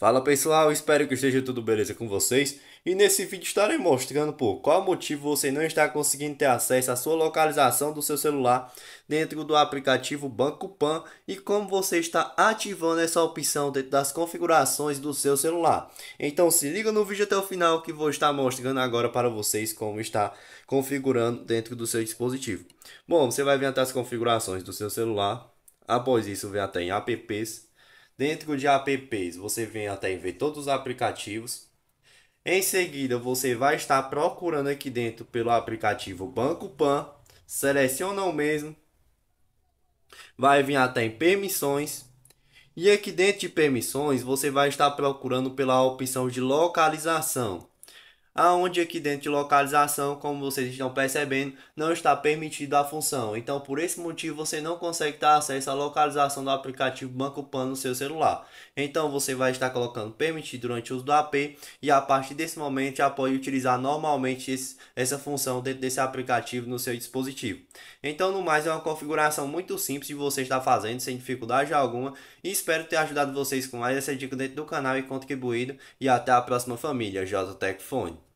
Fala pessoal, espero que esteja tudo beleza com vocês e nesse vídeo estarei mostrando por qual motivo você não está conseguindo ter acesso à sua localização do seu celular dentro do aplicativo Banco Pan e como você está ativando essa opção dentro das configurações do seu celular. Então se liga no vídeo até o final que vou estar mostrando agora para vocês como está configurando dentro do seu dispositivo. Bom, você vai vir até as configurações do seu celular, após isso vem até em apps Dentro de apps, você vem até ver todos os aplicativos. Em seguida, você vai estar procurando aqui dentro pelo aplicativo Banco Pan. Seleciona o mesmo. Vai vir até em permissões. E aqui dentro de permissões, você vai estar procurando pela opção de localização aonde aqui dentro de localização, como vocês estão percebendo, não está permitido a função. Então, por esse motivo, você não consegue ter acesso à localização do aplicativo Banco Pan no seu celular. Então, você vai estar colocando permitido durante o uso do AP e a partir desse momento já pode utilizar normalmente esse, essa função dentro desse aplicativo no seu dispositivo. Então, no mais, é uma configuração muito simples de você estar fazendo sem dificuldade alguma e espero ter ajudado vocês com mais essa dica dentro do canal e contribuído e até a próxima família, JTEC Fone.